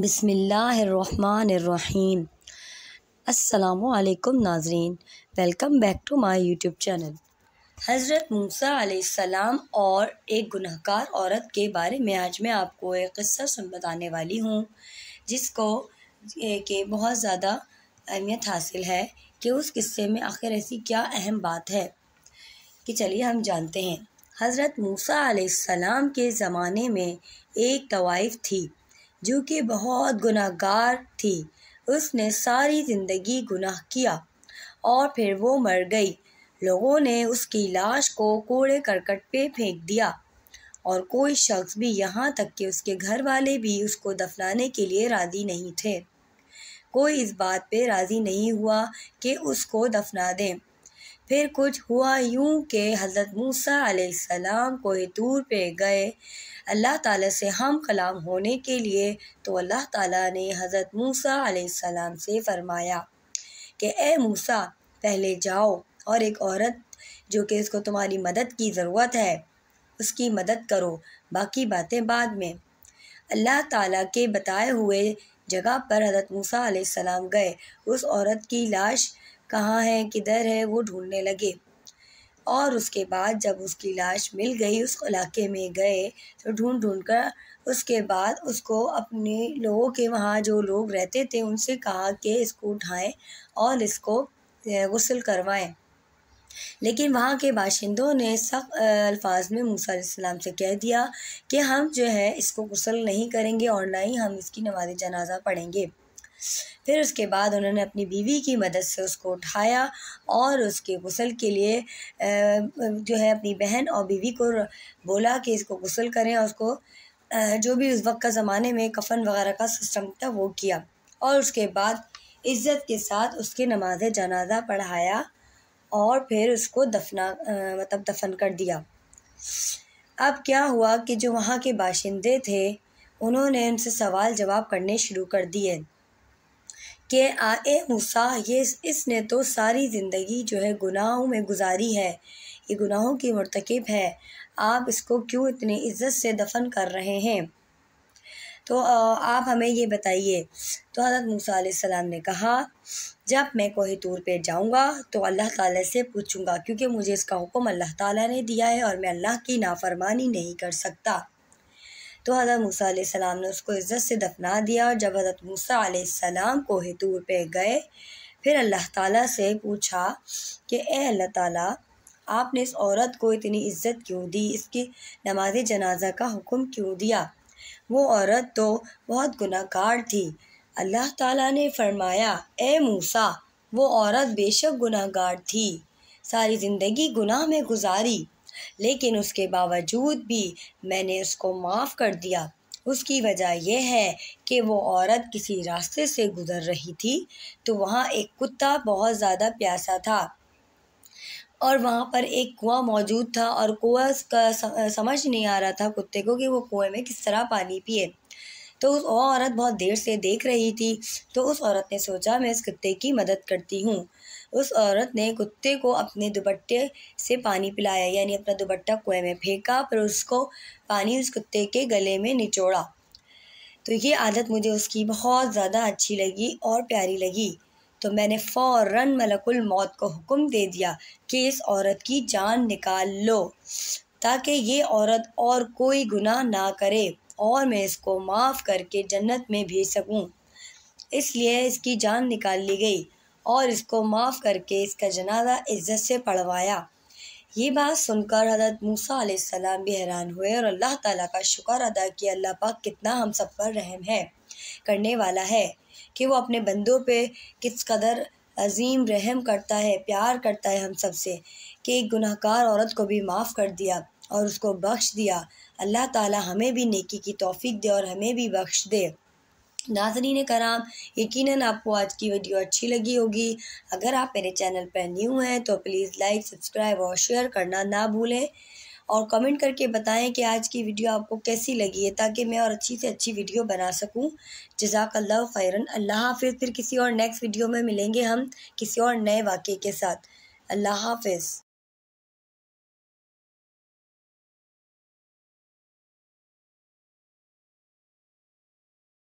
बसमीम् अल्लाम नाजरीन welcome back to my YouTube channel हज़रत मूसा और एक गुनाहकार औरत के बारे में आज मैं आपको एक क़स्सा सुन बताने वाली हूँ जिसको के बहुत ज़्यादा अहमियत हासिल है कि उस किस्से में आखिर ऐसी क्या अहम बात है कि चलिए हम जानते हैं हज़रत मूसा के ज़माने में एक तवाइफ थी जो कि बहुत गुनाहगार थी उसने सारी ज़िंदगी गुनाह किया और फिर वो मर गई लोगों ने उसकी लाश को कूड़े करकट पे फेंक दिया और कोई शख्स भी यहाँ तक कि उसके घर वाले भी उसको दफनाने के लिए राज़ी नहीं थे कोई इस बात पे राज़ी नहीं हुआ कि उसको दफना दें फिर कुछ हुआ यूं कि हज़रत मूसा सलाम को दूर पे गए अल्लाह ताला से हम कलाम होने के लिए तो अल्लाह ताला ने हज़रत मूसा सलाम से फ़रमाया कि ए मूसा पहले जाओ और एक औरत जो कि इसको तुम्हारी मदद की ज़रूरत है उसकी मदद करो बाकी बातें बाद में अल्लाह ताला के बताए हुए जगह पर हज़रत मूसा सलाम गए उस औरत की लाश कहाँ है किधर है वो ढूंढने लगे और उसके बाद जब उसकी लाश मिल गई उस इलाके में गए तो ढूंढ ढूंढ कर उसके बाद उसको अपने लोगों के वहाँ जो लोग रहते थे उनसे कहा कि इसको उठाएं और इसको गसल करवाएं लेकिन वहाँ के बाशिंदों ने सख्त अल्फाज में मूसा सलाम से कह दिया कि हम जो है इसको गसल नहीं करेंगे और ना ही हम इसकी नमाज जनाजा पढ़ेंगे फिर उसके बाद उन्होंने अपनी बीवी की मदद से उसको उठाया और उसके गसल के लिए जो है अपनी बहन और बीवी को बोला कि इसको गसल करें और उसको जो भी उस वक्त का ज़माने में कफन वगैरह का सिस्टम था वो किया और उसके बाद इज़्ज़त के साथ उसके नमाज जनाजा पढ़ाया और फिर उसको दफना मतलब दफन कर दिया अब क्या हुआ कि जो वहाँ के बाशिंदे थे उन्होंने उनसे सवाल जवाब करने शुरू कर दिए कि आए मूसा ये इसने तो सारी ज़िंदगी जो है गुनाहों में गुजारी है ये गुनाहों की मरतकब है आप इसको क्यों इतनी इज़्ज़त से दफन कर रहे हैं तो आप हमें ये बताइए तो हज़रत मूसा सलाम ने कहा जब मैं कोई तूर पर जाऊँगा तो अल्लाह ताला से पूछूंगा क्योंकि मुझे इसका हुक्म अल्लाह ताला ने दिया है और मैं अल्लाह की नाफरमानी नहीं कर सकता तो हज़रत मूसा सलाम ने उसको इज़्ज़त से दफना दिया और जब हज़रत मूसा सलाम को हितूर पे गए फिर अल्लाह ताला से पूछा कि ए अल्लाह ताला आपने इस औरत को इतनी इज़्ज़त क्यों दी इसकी नमाज जनाजा का हुक्म क्यों दिया वो औरत तो बहुत गुनाकार थी अल्लाह ताला ने फरमाया ए मूसा वो औरत बेशक गुनाहगार थी सारी ज़िंदगी गुनाह में गुजारी लेकिन उसके बावजूद भी मैंने उसको माफ़ कर दिया उसकी वजह यह है कि वो औरत किसी रास्ते से गुज़र रही थी तो वहाँ एक कुत्ता बहुत ज़्यादा प्यासा था और वहाँ पर एक कुआं मौजूद था और कुआं का समझ नहीं आ रहा था कुत्ते को कि वो कुएं में किस तरह पानी पिए तो उस औरत बहुत देर से देख रही थी तो उस औरत ने सोचा मैं इस कुत्ते की मदद करती हूँ उस औरत ने कुत्ते को अपने दुपट्टे से पानी पिलाया यानी अपना दुपट्टा कुएं में फेंका पर उसको पानी उस कुत्ते के गले में निचोड़ा तो ये आदत मुझे उसकी बहुत ज़्यादा अच्छी लगी और प्यारी लगी तो मैंने फ़ौर मलकुल मौत को हुक्म दे दिया कि इस औरत की जान निकाल लो ताकि ये औरत और कोई गुनाह ना करे और मैं इसको माफ़ करके जन्नत में भेज सकूँ इसलिए इसकी जान निकाल ली गई और इसको माफ़ करके इसका जनाजा इज़्ज़त से पढ़वाया ये बात सुनकर हजरत मूसा आसमाम भी हैरान हुए और अल्लाह ताला का शुक्र अदा किया अल्लाह पाक कितना हम सब पर रहम है करने वाला है कि वो अपने बंदों पे किस कदर अजीम रहम करता है प्यार करता है हम सब से कि एक गुनाहकार औरत को भी माफ़ कर दिया और उसको बख्श दिया अल्लाह ताला हमें भी नेकी की तौफीक दे और हमें भी बख्श दे नाजरीन कराम यकीन आपको आज की वीडियो अच्छी लगी होगी अगर आप मेरे चैनल पर न्यू हैं तो प्लीज़ लाइक सब्सक्राइब और शेयर करना ना भूलें और कमेंट करके बताएं कि आज की वीडियो आपको कैसी लगी है ताकि मैं और अच्छी से अच्छी वीडियो बना सकूं जजाकल्ला खैरन अल्लाह हाफिज़ फिर किसी और नेक्स्ट वीडियो में मिलेंगे हम किसी और नए वाक़े के साथ अल्लाह हाफिज़